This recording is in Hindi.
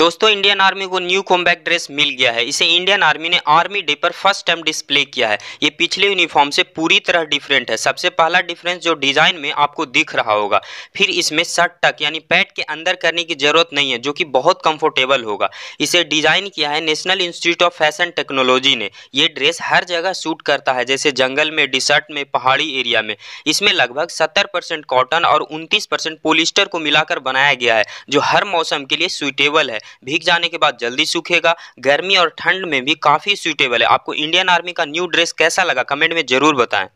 दोस्तों इंडियन आर्मी को न्यू कॉम्बैक ड्रेस मिल गया है इसे इंडियन आर्मी ने आर्मी डे पर फर्स्ट टाइम डिस्प्ले किया है ये पिछले यूनिफॉर्म से पूरी तरह डिफरेंट है सबसे पहला डिफरेंस जो डिजाइन में आपको दिख रहा होगा फिर इसमें शर्ट टक यानी पैट के अंदर करने की जरूरत नहीं है जो कि बहुत कंफर्टेबल होगा इसे डिजाइन किया है National Institute of Fashion Technology ने यह ड्रेस हर जगह सूट करता है जैसे जंगल में डिसर्ट में पहाड़ी एरिया में इसमें लगभग सत्तर कॉटन और उनतीस पोलिस्टर को मिलाकर बनाया गया है जो हर मौसम के लिए सुइटेबल है भीग जाने के बाद जल्दी सूखेगा गर्मी और ठंड में भी काफ़ी सूटेबल है आपको इंडियन आर्मी का न्यू ड्रेस कैसा लगा कमेंट में ज़रूर बताएं